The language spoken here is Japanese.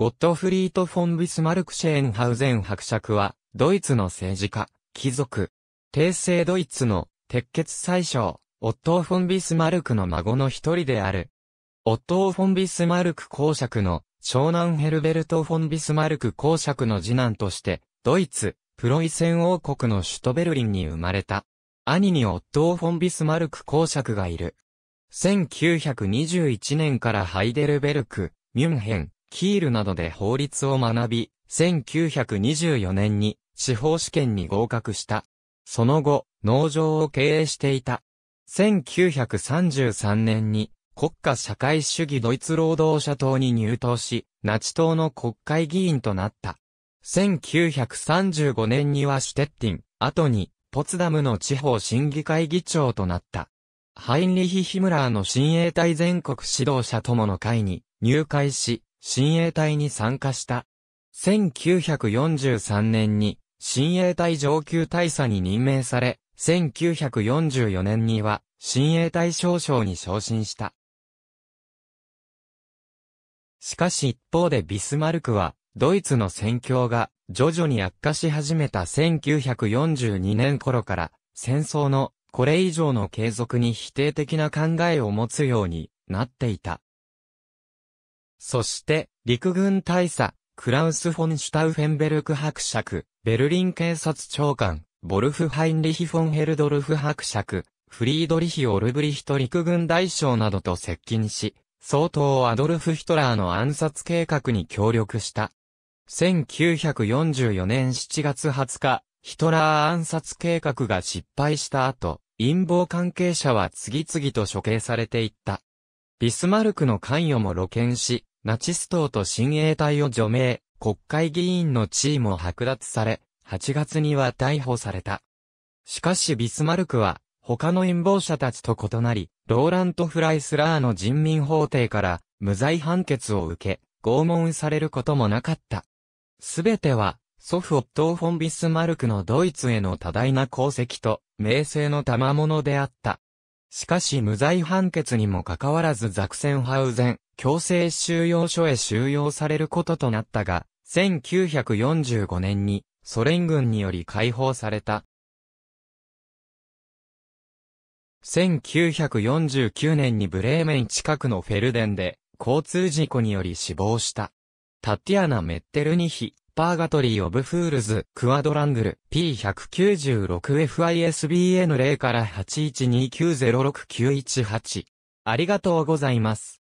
ゴットフリート・フォン・ビスマルク・シェーンハウゼン伯爵は、ドイツの政治家、貴族、帝政ドイツの、鉄血最小、オットー・フォン・ビスマルクの孫の一人である。オットー・フォン・ビスマルク公爵の、長男ヘルベルト・フォン・ビスマルク公爵の次男として、ドイツ、プロイセン王国の首都ベルリンに生まれた。兄にオットー・フォン・ビスマルク公爵がいる。1921年からハイデルベルク、ミュンヘン、キールなどで法律を学び、1924年に司法試験に合格した。その後、農場を経営していた。1933年に国家社会主義ドイツ労働者党に入党し、ナチ党の国会議員となった。1935年にはシュテッティン、後にポツダムの地方審議会議長となった。ハインリヒ・ヒムラーの親衛隊全国指導者友の会に入会し、親衛隊に参加した。1943年に、親衛隊上級大佐に任命され、1944年には、親衛隊少将に昇進した。しかし一方でビスマルクは、ドイツの戦況が徐々に悪化し始めた1942年頃から、戦争のこれ以上の継続に否定的な考えを持つようになっていた。そして、陸軍大佐、クラウス・フォン・シュタウフェンベルク伯爵、ベルリン警察長官、ボルフ・ハインリヒ・フォン・ヘルドルフ伯爵、フリードリヒ・オルブリヒト陸軍大将などと接近し、総統アドルフ・ヒトラーの暗殺計画に協力した。1944年7月20日、ヒトラー暗殺計画が失敗した後、陰謀関係者は次々と処刑されていった。ビスマルクの関与も露見し、ナチス党と親衛隊を除名、国会議員の地位も剥奪され、8月には逮捕された。しかしビスマルクは、他の陰謀者たちと異なり、ローラント・フライスラーの人民法廷から無罪判決を受け、拷問されることもなかった。すべては、祖父オットー・フォン・ビスマルクのドイツへの多大な功績と、名声の賜物であった。しかし無罪判決にもかかわらずザクセンハウゼン、強制収容所へ収容されることとなったが、1945年にソ連軍により解放された。1949年にブレーメン近くのフェルデンで交通事故により死亡した。タティアナ・メッテルニヒ、パーガトリー・オブ・フールズ、クワドラングル、P196FISBN0 から812906918。ありがとうございます。